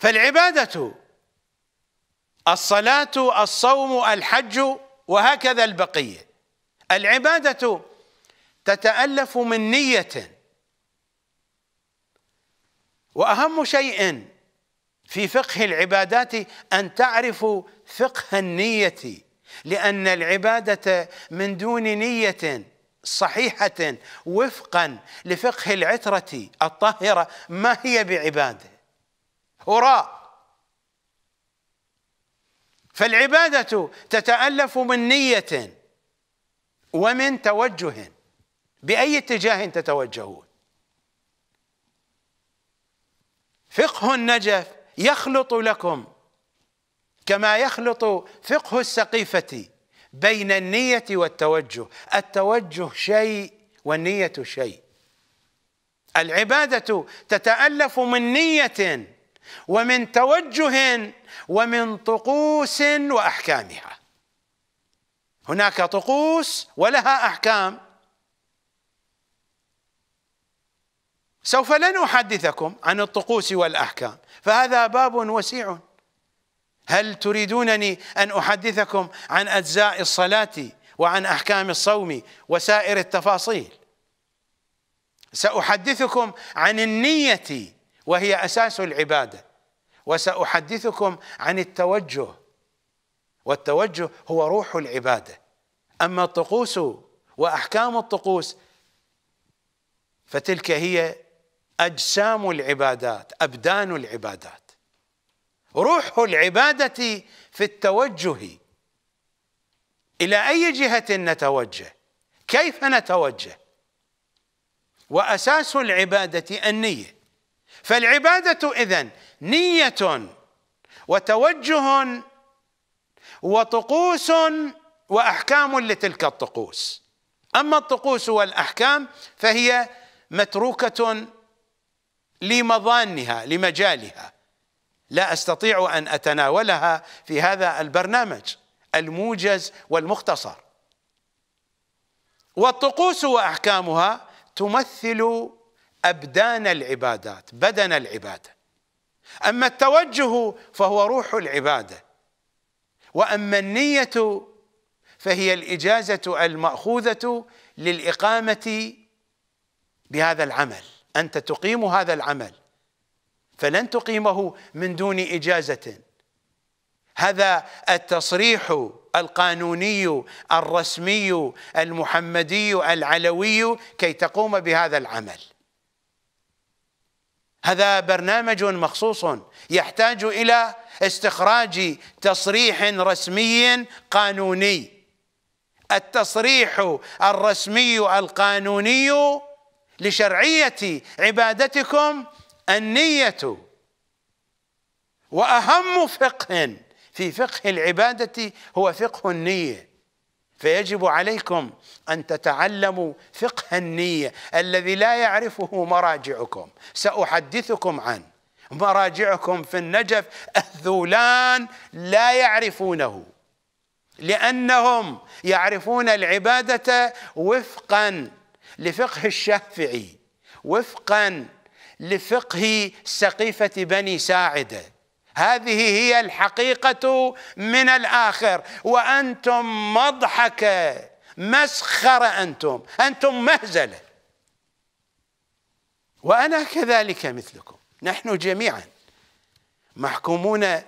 فالعبادة الصلاة الصوم الحج وهكذا البقية العبادة تتألف من نية وأهم شيء في فقه العبادات أن تعرفوا فقه النية لأن العبادة من دون نية صحيحة وفقا لفقه العترة الطاهرة ما هي بعبادة هراء فالعبادة تتألف من نية ومن توجه بأي اتجاه تتوجهون فقه النجف يخلط لكم كما يخلط فقه السقيفة بين النية والتوجه التوجه شيء والنية شيء العبادة تتألف من نية ومن توجه ومن طقوس واحكامها هناك طقوس ولها احكام سوف لن احدثكم عن الطقوس والاحكام فهذا باب وسيع هل تريدونني ان احدثكم عن اجزاء الصلاه وعن احكام الصوم وسائر التفاصيل ساحدثكم عن النيه وهي أساس العبادة وسأحدثكم عن التوجه والتوجه هو روح العبادة أما الطقوس وأحكام الطقوس فتلك هي أجسام العبادات أبدان العبادات روح العبادة في التوجه إلى أي جهة نتوجه كيف نتوجه وأساس العبادة النية فالعبادة إذن نية وتوجه وطقوس وأحكام لتلك الطقوس أما الطقوس والأحكام فهي متروكة لمضانها لمجالها لا أستطيع أن أتناولها في هذا البرنامج الموجز والمختصر والطقوس وأحكامها تمثل أبدان العبادات بدن العبادة أما التوجه فهو روح العبادة وأما النية فهي الإجازة المأخوذة للإقامة بهذا العمل أنت تقيم هذا العمل فلن تقيمه من دون إجازة هذا التصريح القانوني الرسمي المحمدي العلوي كي تقوم بهذا العمل هذا برنامج مخصوص يحتاج إلى استخراج تصريح رسمي قانوني التصريح الرسمي القانوني لشرعية عبادتكم النية وأهم فقه في فقه العبادة هو فقه النية فيجب عليكم أن تتعلموا فقه النية الذي لا يعرفه مراجعكم سأحدثكم عن مراجعكم في النجف الذولان لا يعرفونه لأنهم يعرفون العبادة وفقا لفقه الشافعي وفقا لفقه سقيفة بني ساعده هذه هي الحقيقة من الآخر وأنتم مضحكة مسخرة أنتم أنتم مهزلة وأنا كذلك مثلكم نحن جميعا محكومون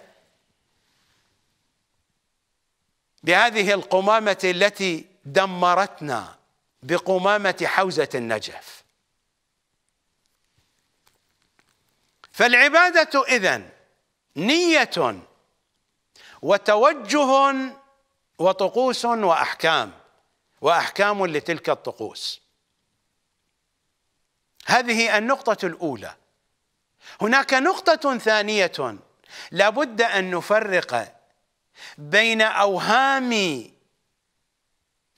بهذه القمامة التي دمرتنا بقمامة حوزة النجف فالعبادة إذن نية وتوجه وطقوس وأحكام وأحكام لتلك الطقوس هذه النقطة الأولى هناك نقطة ثانية لابد أن نفرق بين أوهام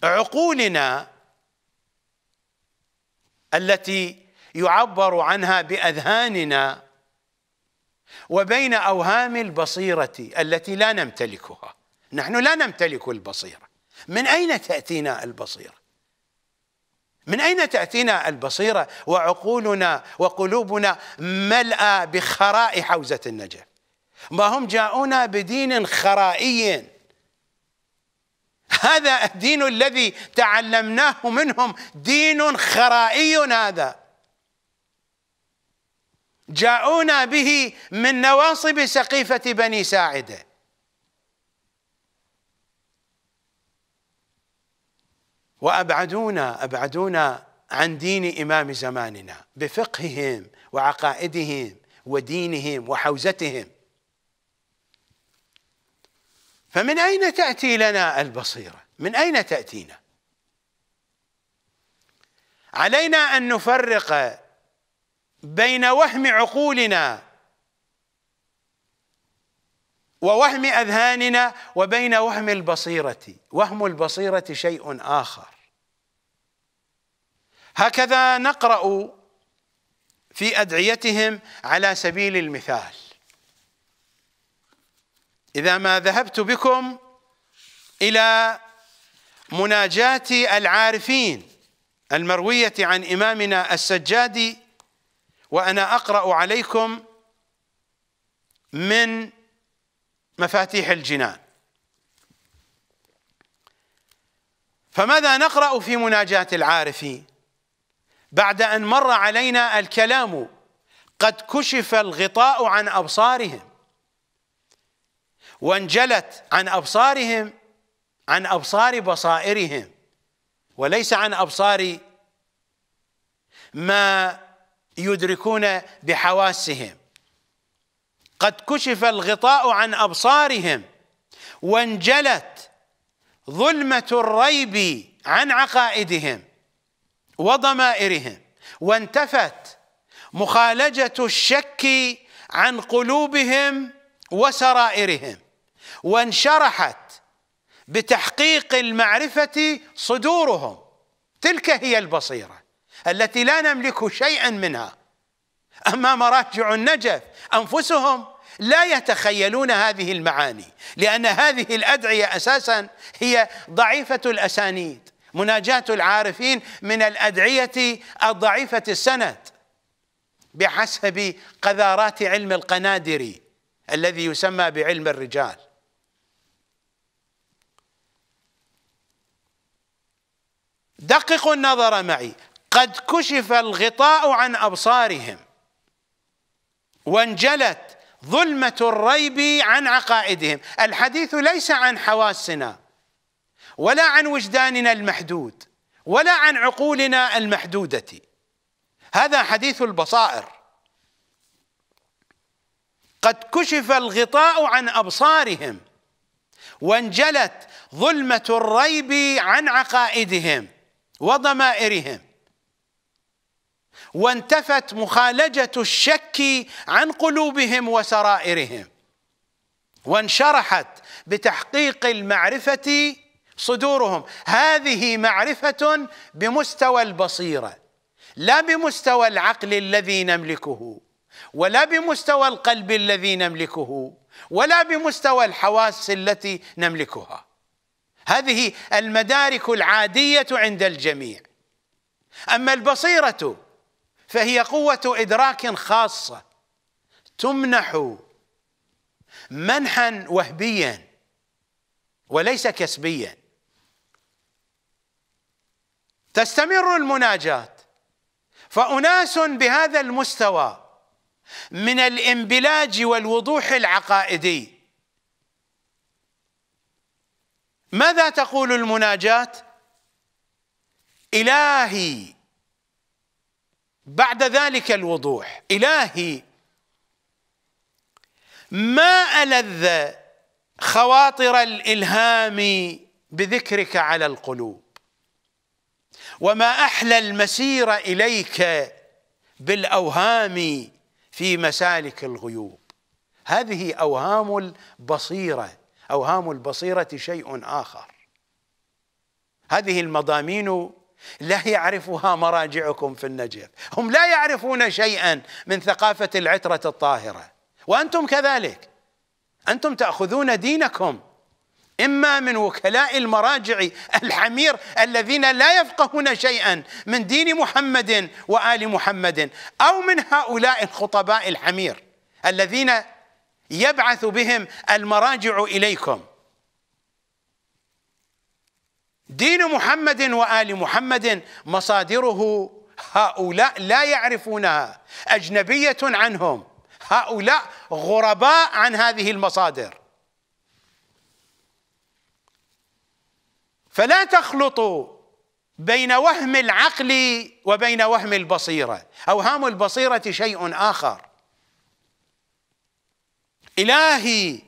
عقولنا التي يعبر عنها بأذهاننا وبين أوهام البصيرة التي لا نمتلكها نحن لا نمتلك البصيرة من أين تأتينا البصيرة من أين تأتينا البصيرة وعقولنا وقلوبنا ملأى بخراء حوزة النجف ما هم جاءونا بدين خرائي هذا الدين الذي تعلمناه منهم دين خرائي هذا جاءونا به من نواصب سقيفة بني ساعدة وأبعدونا أبعدونا عن دين إمام زماننا بفقههم وعقائدهم ودينهم وحوزتهم فمن أين تأتي لنا البصيرة من أين تأتينا علينا أن نفرق بين وهم عقولنا ووهم اذهاننا وبين وهم البصيره وهم البصيره شيء اخر هكذا نقرا في ادعيتهم على سبيل المثال اذا ما ذهبت بكم الى مناجاه العارفين المرويه عن امامنا السجادي وأنا أقرأ عليكم من مفاتيح الجنان فماذا نقرأ في مناجاة العارف بعد أن مر علينا الكلام قد كشف الغطاء عن أبصارهم وانجلت عن أبصارهم عن أبصار بصائرهم وليس عن أبصار ما يدركون بحواسهم قد كشف الغطاء عن ابصارهم وانجلت ظلمه الريب عن عقائدهم وضمائرهم وانتفت مخالجه الشك عن قلوبهم وسرائرهم وانشرحت بتحقيق المعرفه صدورهم تلك هي البصيره التي لا نملك شيئا منها أما مراجع النجف أنفسهم لا يتخيلون هذه المعاني لأن هذه الأدعية أساسا هي ضعيفة الأسانيد مناجاة العارفين من الأدعية الضعيفة السند بحسب قذارات علم القنادري الذي يسمى بعلم الرجال دققوا النظر معي قد كشف الغطاء عن ابصارهم وانجلت ظلمه الريب عن عقائدهم الحديث ليس عن حواسنا ولا عن وجداننا المحدود ولا عن عقولنا المحدوده هذا حديث البصائر قد كشف الغطاء عن ابصارهم وانجلت ظلمه الريب عن عقائدهم وضمائرهم وانتفت مخالجة الشك عن قلوبهم وسرائرهم وانشرحت بتحقيق المعرفة صدورهم هذه معرفة بمستوى البصيرة لا بمستوى العقل الذي نملكه ولا بمستوى القلب الذي نملكه ولا بمستوى الحواس التي نملكها هذه المدارك العادية عند الجميع أما البصيرة فهي قوة إدراك خاصة تمنح منحا وهبيا وليس كسبيا تستمر المناجاة فأناس بهذا المستوى من الانبلاج والوضوح العقائدي ماذا تقول المناجاة إلهي بعد ذلك الوضوح إلهي ما ألذ خواطر الإلهام بذكرك على القلوب وما أحلى المسير إليك بالأوهام في مسالك الغيوب هذه أوهام البصيرة أوهام البصيرة شيء آخر هذه المضامين لا يعرفها مراجعكم في النجف هم لا يعرفون شيئا من ثقافة العترة الطاهرة وأنتم كذلك أنتم تأخذون دينكم إما من وكلاء المراجع الحمير الذين لا يفقهون شيئا من دين محمد وآل محمد أو من هؤلاء الخطباء الحمير الذين يبعث بهم المراجع إليكم دين محمد وال محمد مصادره هؤلاء لا يعرفونها اجنبيه عنهم هؤلاء غرباء عن هذه المصادر فلا تخلطوا بين وهم العقل وبين وهم البصيره اوهام البصيره شيء اخر الهي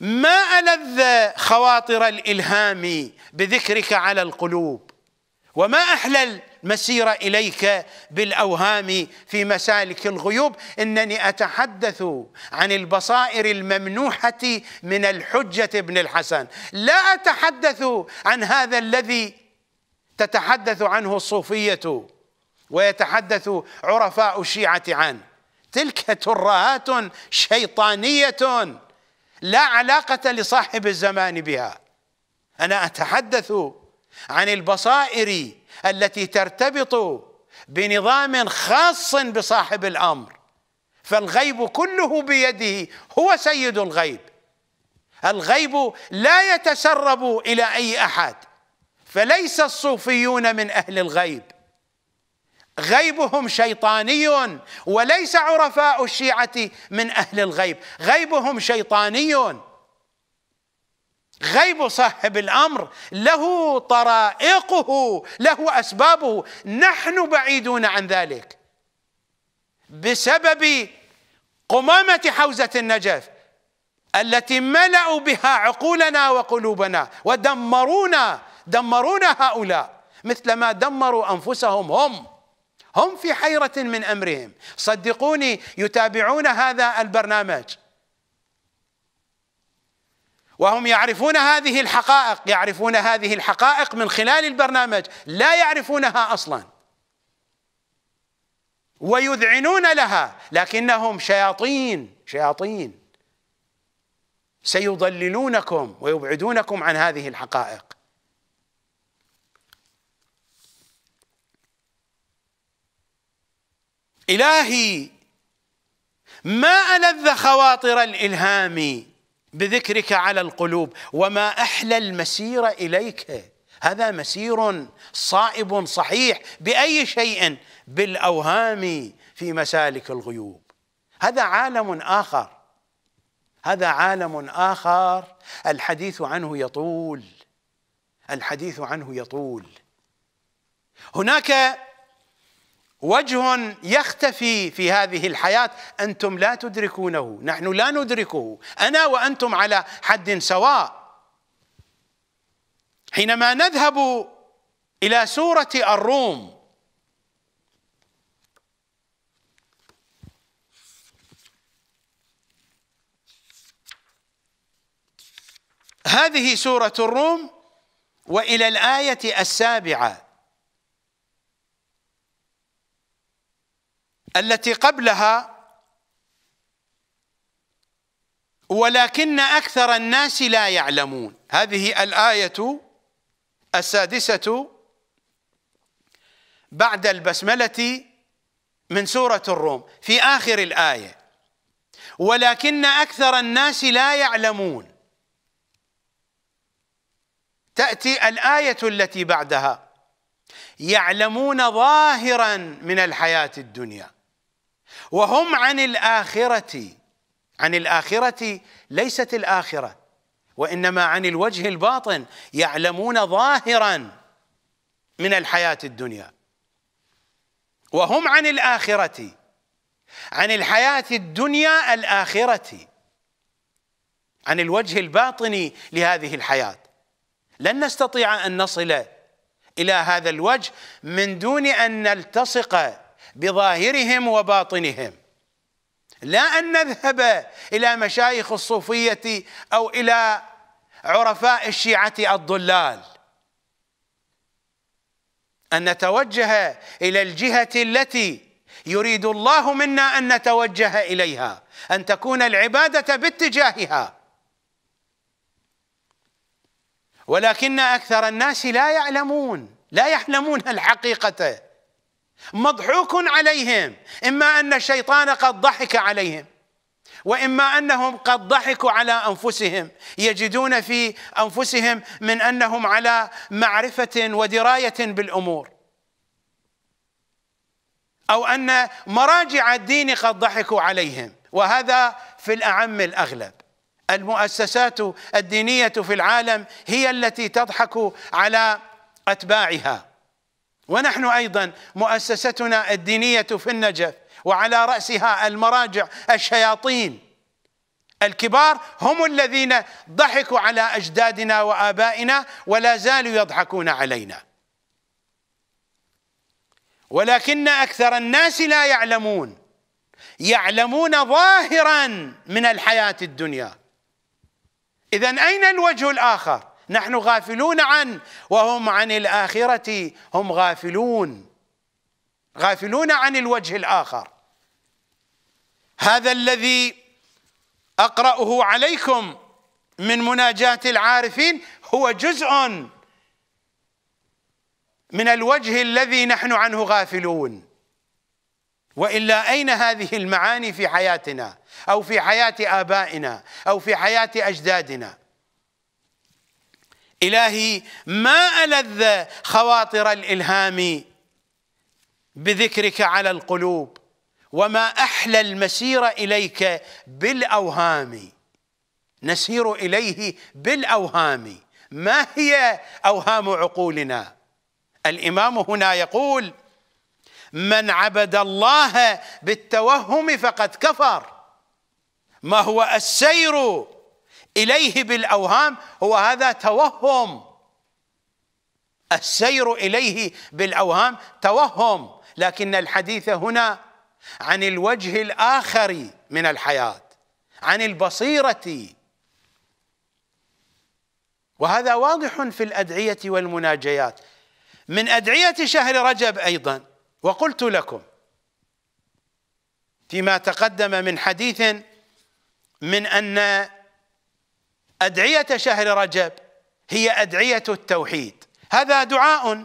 ما ألذ خواطر الإلهام بذكرك على القلوب وما أحلى المسير إليك بالأوهام في مسالك الغيوب إنني أتحدث عن البصائر الممنوحة من الحجة ابن الحسن لا أتحدث عن هذا الذي تتحدث عنه الصوفية ويتحدث عرفاء الشيعة عنه تلك ترهات شيطانية لا علاقة لصاحب الزمان بها أنا أتحدث عن البصائر التي ترتبط بنظام خاص بصاحب الأمر فالغيب كله بيده هو سيد الغيب الغيب لا يتسرب إلى أي أحد فليس الصوفيون من أهل الغيب غيبهم شيطاني وليس عرفاء الشيعة من أهل الغيب غيبهم شيطاني غيب صاحب الامر له طرائقه له اسبابه نحن بعيدون عن ذلك بسبب قمامه حوزه النجف التي ملأوا بها عقولنا وقلوبنا ودمرونا دمرونا هؤلاء مثلما دمروا انفسهم هم هم في حيرة من أمرهم صدقوني يتابعون هذا البرنامج وهم يعرفون هذه الحقائق يعرفون هذه الحقائق من خلال البرنامج لا يعرفونها أصلا ويذعنون لها لكنهم شياطين شياطين سيضللونكم ويبعدونكم عن هذه الحقائق إلهي ما ألذ خواطر الإلهام بذكرك على القلوب وما أحلى المسير إليك هذا مسير صائب صحيح بأي شيء بالأوهام في مسالك الغيوب هذا عالم آخر هذا عالم آخر الحديث عنه يطول الحديث عنه يطول هناك وجه يختفي في هذه الحياة أنتم لا تدركونه نحن لا ندركه أنا وأنتم على حد سواء حينما نذهب إلى سورة الروم هذه سورة الروم وإلى الآية السابعة التي قبلها ولكن اكثر الناس لا يعلمون هذه الايه السادسه بعد البسمله من سوره الروم في اخر الايه ولكن اكثر الناس لا يعلمون تاتي الايه التي بعدها يعلمون ظاهرا من الحياه الدنيا وهم عن الآخرة عن الآخرة ليست الآخرة وإنما عن الوجه الباطن يعلمون ظاهرا من الحياة الدنيا وهم عن الآخرة عن الحياة الدنيا الآخرة عن الوجه الباطني لهذه الحياة لن نستطيع أن نصل إلى هذا الوجه من دون أن نلتصق بظاهرهم وباطنهم لا ان نذهب الى مشايخ الصوفيه او الى عرفاء الشيعه الضلال ان نتوجه الى الجهه التي يريد الله منا ان نتوجه اليها ان تكون العباده باتجاهها ولكن اكثر الناس لا يعلمون لا يعلمون الحقيقه مضحوك عليهم اما ان الشيطان قد ضحك عليهم واما انهم قد ضحكوا على انفسهم يجدون في انفسهم من انهم على معرفه ودرايه بالامور او ان مراجع الدين قد ضحكوا عليهم وهذا في الاعم الاغلب المؤسسات الدينيه في العالم هي التي تضحك على اتباعها ونحن ايضا مؤسستنا الدينيه في النجف وعلى راسها المراجع الشياطين الكبار هم الذين ضحكوا على اجدادنا وابائنا ولا زالوا يضحكون علينا ولكن اكثر الناس لا يعلمون يعلمون ظاهرا من الحياه الدنيا اذا اين الوجه الاخر نحن غافلون عنه وهم عن الآخرة هم غافلون غافلون عن الوجه الآخر هذا الذي أقرأه عليكم من مناجاة العارفين هو جزء من الوجه الذي نحن عنه غافلون والا اين هذه المعاني في حياتنا او في حياه ابائنا او في حياه اجدادنا إلهي ما ألذ خواطر الإلهام بذكرك على القلوب وما أحلى المسير إليك بالأوهام نسير إليه بالأوهام ما هي أوهام عقولنا الإمام هنا يقول من عبد الله بالتوهم فقد كفر ما هو السير اليه بالاوهام هو هذا توهم السير اليه بالاوهام توهم لكن الحديث هنا عن الوجه الاخر من الحياه عن البصيره وهذا واضح في الادعيه والمناجيات من ادعيه شهر رجب ايضا وقلت لكم فيما تقدم من حديث من ان أدعية شهر رجب هي أدعية التوحيد هذا دعاء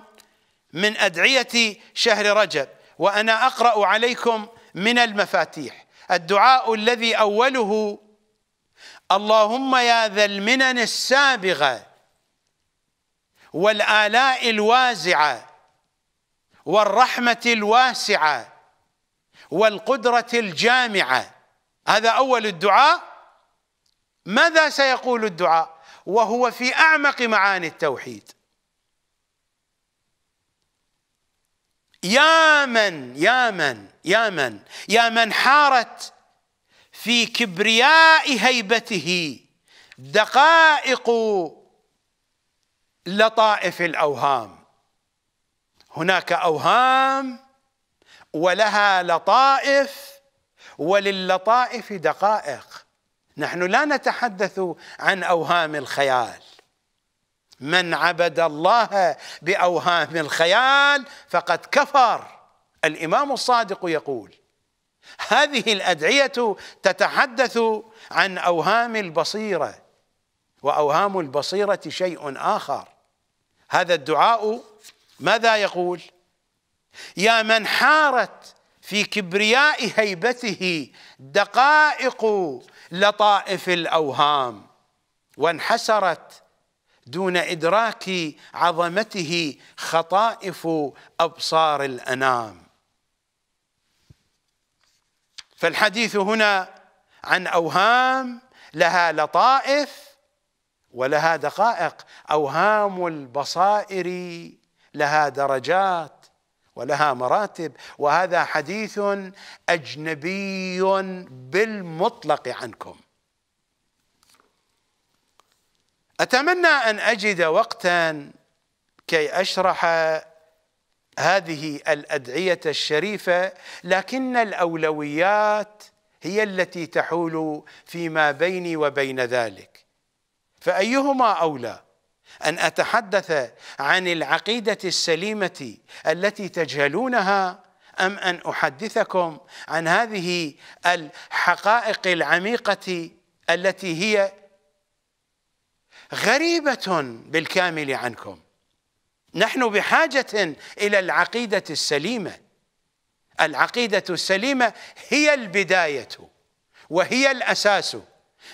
من أدعية شهر رجب وأنا أقرأ عليكم من المفاتيح الدعاء الذي أوله اللهم يا ذا المنن السابغة والآلاء الوازعة والرحمة الواسعة والقدرة الجامعة هذا أول الدعاء ماذا سيقول الدعاء وهو في أعمق معاني التوحيد يا من يا من يا من يا من حارت في كبرياء هيبته دقائق لطائف الاوهام هناك اوهام ولها لطائف وللطائف دقائق نحن لا نتحدث عن اوهام الخيال من عبد الله باوهام الخيال فقد كفر الامام الصادق يقول هذه الادعيه تتحدث عن اوهام البصيره واوهام البصيره شيء اخر هذا الدعاء ماذا يقول يا من حارت في كبرياء هيبته دقائق لطائف الاوهام وانحسرت دون ادراك عظمته خطائف ابصار الانام فالحديث هنا عن اوهام لها لطائف ولها دقائق اوهام البصائر لها درجات ولها مراتب وهذا حديث اجنبي بالمطلق عنكم اتمنى ان اجد وقتا كي اشرح هذه الادعيه الشريفه لكن الاولويات هي التي تحول فيما بيني وبين ذلك فايهما اولى أن أتحدث عن العقيدة السليمة التي تجهلونها أم أن أحدثكم عن هذه الحقائق العميقة التي هي غريبة بالكامل عنكم نحن بحاجة إلى العقيدة السليمة العقيدة السليمة هي البداية وهي الأساس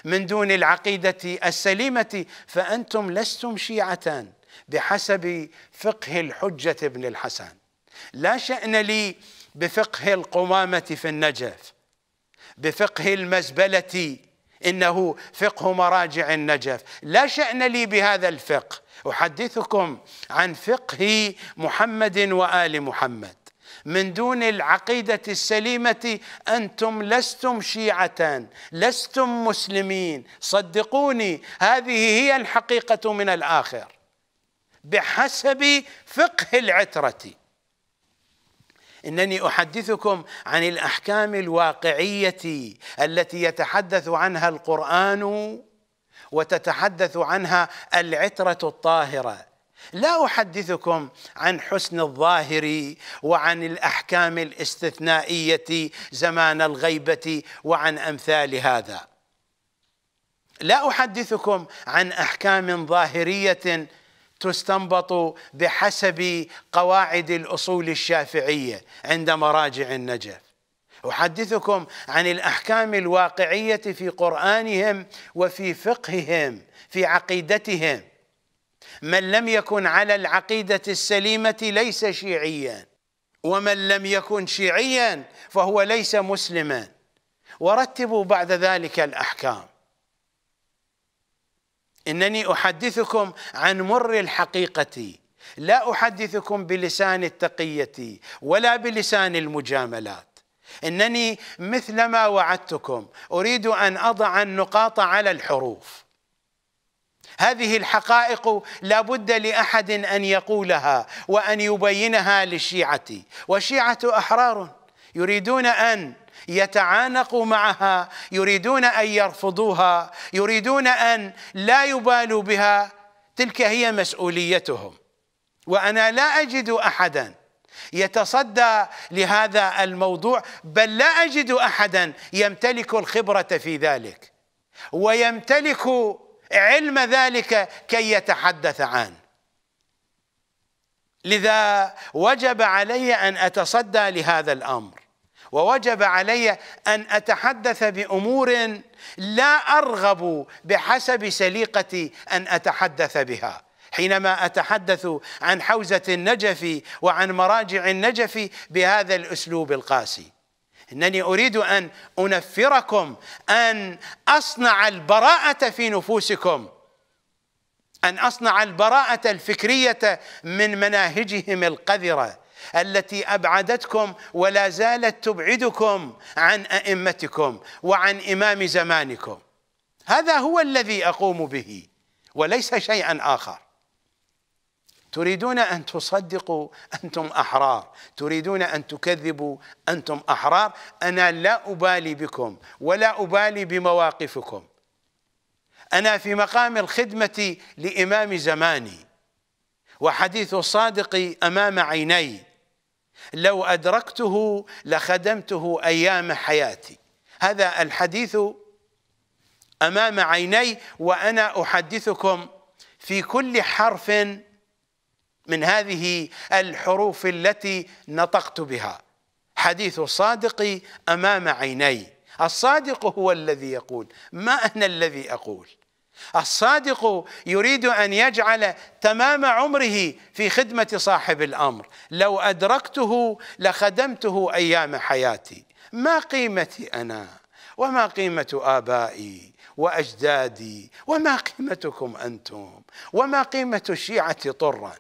من دون العقيدة السليمة فأنتم لستم شيعة بحسب فقه الحجة بن الحسن لا شأن لي بفقه القمامة في النجف بفقه المزبلة إنه فقه مراجع النجف لا شأن لي بهذا الفقه أحدثكم عن فقه محمد وآل محمد من دون العقيدة السليمة أنتم لستم شيعة لستم مسلمين صدقوني هذه هي الحقيقة من الآخر بحسب فقه العترة إنني أحدثكم عن الأحكام الواقعية التي يتحدث عنها القرآن وتتحدث عنها العترة الطاهرة لا احدثكم عن حسن الظاهر وعن الاحكام الاستثنائيه زمان الغيبه وعن امثال هذا لا احدثكم عن احكام ظاهريه تستنبط بحسب قواعد الاصول الشافعيه عند مراجع النجف احدثكم عن الاحكام الواقعيه في قرانهم وفي فقههم في عقيدتهم من لم يكن على العقيدة السليمة ليس شيعيا ومن لم يكن شيعيا فهو ليس مسلما ورتبوا بعد ذلك الأحكام إنني أحدثكم عن مر الحقيقة لا أحدثكم بلسان التقية ولا بلسان المجاملات إنني مثلما وعدتكم أريد أن أضع النقاط على الحروف هذه الحقائق لا بد لأحد أن يقولها وأن يبينها للشيعة والشيعة أحرار يريدون أن يتعانقوا معها يريدون أن يرفضوها يريدون أن لا يبالوا بها تلك هي مسؤوليتهم وأنا لا أجد أحداً يتصدى لهذا الموضوع بل لا اجد احدا يمتلك الخبره في ذلك ويمتلك علم ذلك كي يتحدث عنه لذا وجب علي أن أتصدى لهذا الأمر ووجب علي أن أتحدث بأمور لا أرغب بحسب سليقتي أن أتحدث بها حينما أتحدث عن حوزة النجف وعن مراجع النجف بهذا الأسلوب القاسي انني اريد ان انفركم ان اصنع البراءه في نفوسكم ان اصنع البراءه الفكريه من مناهجهم القذره التي ابعدتكم ولا زالت تبعدكم عن ائمتكم وعن امام زمانكم هذا هو الذي اقوم به وليس شيئا اخر تريدون أن تصدقوا أنتم أحرار تريدون أن تكذبوا أنتم أحرار أنا لا أبالي بكم ولا أبالي بمواقفكم أنا في مقام الخدمة لإمام زماني وحديث الصادق أمام عيني لو أدركته لخدمته أيام حياتي هذا الحديث أمام عيني وأنا أحدثكم في كل حرف من هذه الحروف التي نطقت بها حديث الصادق امام عيني الصادق هو الذي يقول ما انا الذي اقول الصادق يريد ان يجعل تمام عمره في خدمه صاحب الامر لو ادركته لخدمته ايام حياتي ما قيمتي انا وما قيمه ابائي واجدادي وما قيمتكم انتم وما قيمه الشيعه طرا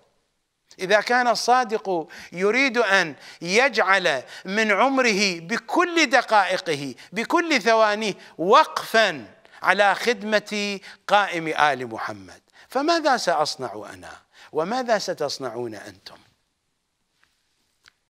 إذا كان الصادق يريد أن يجعل من عمره بكل دقائقه بكل ثوانيه وقفا على خدمة قائم آل محمد فماذا سأصنع أنا وماذا ستصنعون أنتم